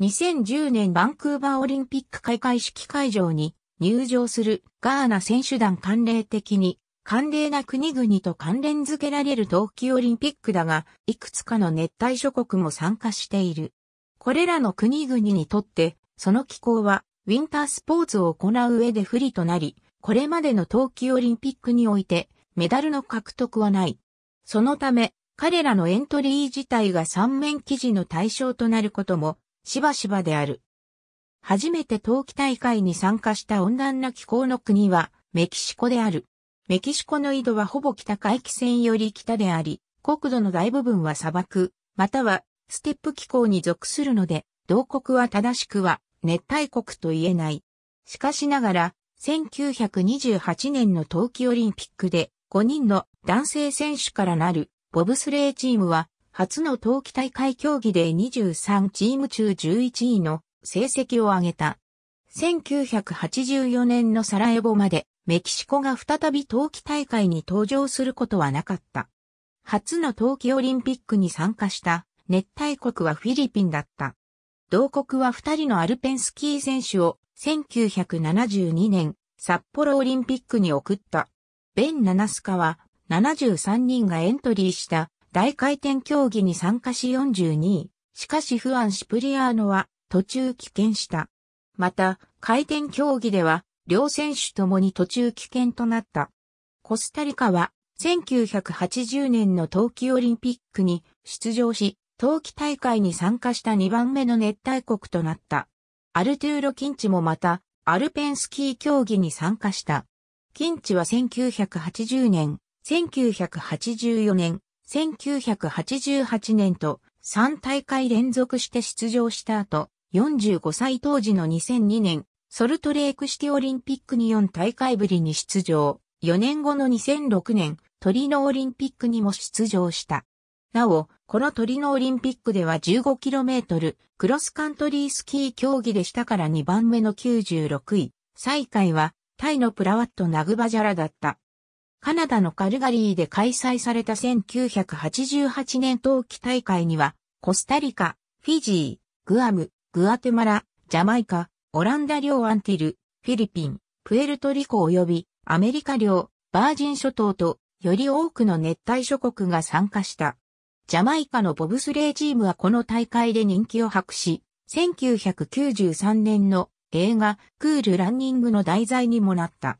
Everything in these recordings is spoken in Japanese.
2010年バンクーバーオリンピック開会式会場に入場するガーナ選手団慣例的に関連な国々と関連づけられる冬季オリンピックだが、いくつかの熱帯諸国も参加している。これらの国々にとって、その気候は、ウィンタースポーツを行う上で不利となり、これまでの冬季オリンピックにおいて、メダルの獲得はない。そのため、彼らのエントリー自体が3面記事の対象となることもしばしばである。初めて冬季大会に参加した温暖な気候の国はメキシコである。メキシコの緯度はほぼ北海岸線より北であり、国土の大部分は砂漠、またはステップ気候に属するので、同国は正しくは熱帯国と言えない。しかしながら、1928年の冬季オリンピックで5人の男性選手からなるボブスレーチームは初の冬季大会競技で23チーム中11位の成績を挙げた。1984年のサラエボまでメキシコが再び冬季大会に登場することはなかった。初の冬季オリンピックに参加した熱帯国はフィリピンだった。同国は二人のアルペンスキー選手を1972年札幌オリンピックに送った。ベン・ナナスカは73人がエントリーした大回転競技に参加し42位。しかしフアン・シプリアーノは途中棄権した。また、回転競技では両選手ともに途中棄権となった。コスタリカは1980年の冬季オリンピックに出場し、冬季大会に参加した2番目の熱帯国となった。アルトゥーロ・キンチもまた、アルペンスキー競技に参加した。キンチは1980年、1984年、1988年と3大会連続して出場した後、45歳当時の2002年、ソルトレーク式オリンピックに4大会ぶりに出場、4年後の2006年、トリノオリンピックにも出場した。なお、このトリノオリンピックでは 15km クロスカントリースキー競技でしたから2番目の96位。最下位はタイのプラワットナグバジャラだった。カナダのカルガリーで開催された1988年冬季大会には、コスタリカ、フィジー、グアム、グアテマラ、ジャマイカ、オランダ領アンティル、フィリピン、プエルトリコ及びアメリカ領、バージン諸島と、より多くの熱帯諸国が参加した。ジャマイカのボブスレーチームはこの大会で人気を博し、1993年の映画クールランニングの題材にもなった。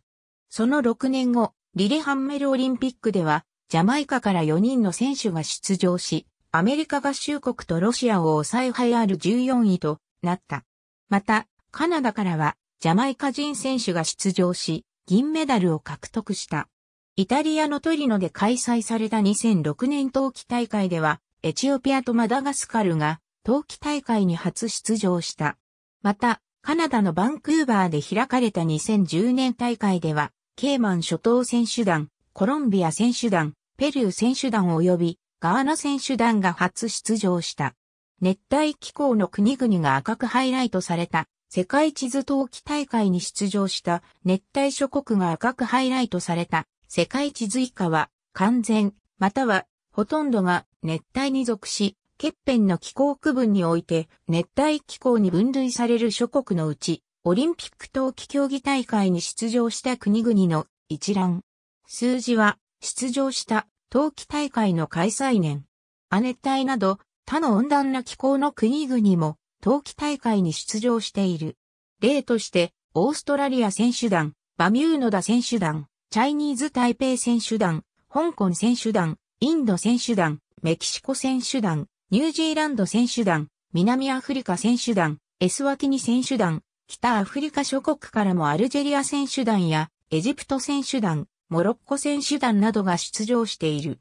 その6年後、リレハンメルオリンピックでは、ジャマイカから4人の選手が出場し、アメリカ合衆国とロシアを抑え流行る14位となった。また、カナダからは、ジャマイカ人選手が出場し、銀メダルを獲得した。イタリアのトリノで開催された2006年冬季大会では、エチオピアとマダガスカルが冬季大会に初出場した。また、カナダのバンクーバーで開かれた2010年大会では、ケーマン諸島選手団、コロンビア選手団、ペルー選手団及びガーナ選手団が初出場した。熱帯気候の国々が赤くハイライトされた世界地図陶器大会に出場した熱帯諸国が赤くハイライトされた世界地図以下は完全またはほとんどが熱帯に属し、欠片の気候区分において熱帯気候に分類される諸国のうちオリンピック冬季競技大会に出場した国々の一覧。数字は、出場した冬季大会の開催年。亜熱帯など他の温暖な気候の国々も冬季大会に出場している。例として、オーストラリア選手団、バミューノダ選手団、チャイニーズ台北選手団、香港選手団、インド選手団、メキシコ選手団、ニュージーランド選手団、南アフリカ選手団、エスワキニ選手団、北アフリカ諸国からもアルジェリア選手団やエジプト選手団、モロッコ選手団などが出場している。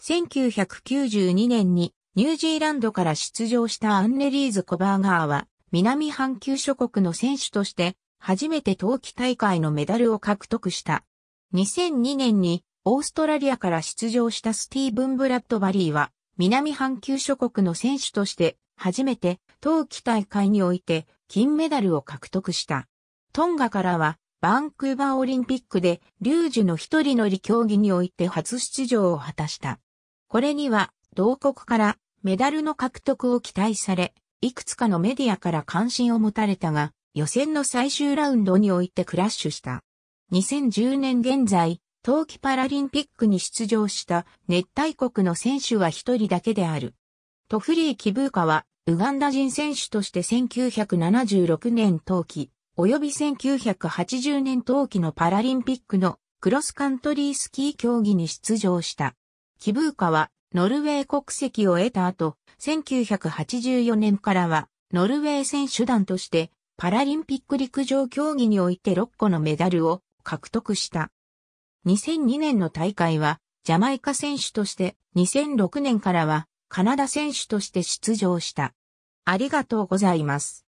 1992年にニュージーランドから出場したアンネリーズ・コバーガーは南半球諸国の選手として初めて冬季大会のメダルを獲得した。2002年にオーストラリアから出場したスティーブン・ブラッドバリーは南半球諸国の選手として初めて冬季大会において金メダルを獲得した。トンガからはバンクーバーオリンピックでリュージュの一人乗り競技において初出場を果たした。これには同国からメダルの獲得を期待され、いくつかのメディアから関心を持たれたが、予選の最終ラウンドにおいてクラッシュした。2010年現在、冬季パラリンピックに出場した熱帯国の選手は一人だけである。トフリー・キブーカはウガンダ人選手として1976年冬季、及び1980年冬季のパラリンピックのクロスカントリースキー競技に出場した。キブーカはノルウェー国籍を得た後、1984年からはノルウェー選手団としてパラリンピック陸上競技において6個のメダルを獲得した。2002年の大会はジャマイカ選手として2006年からはカナダ選手として出場した。ありがとうございます。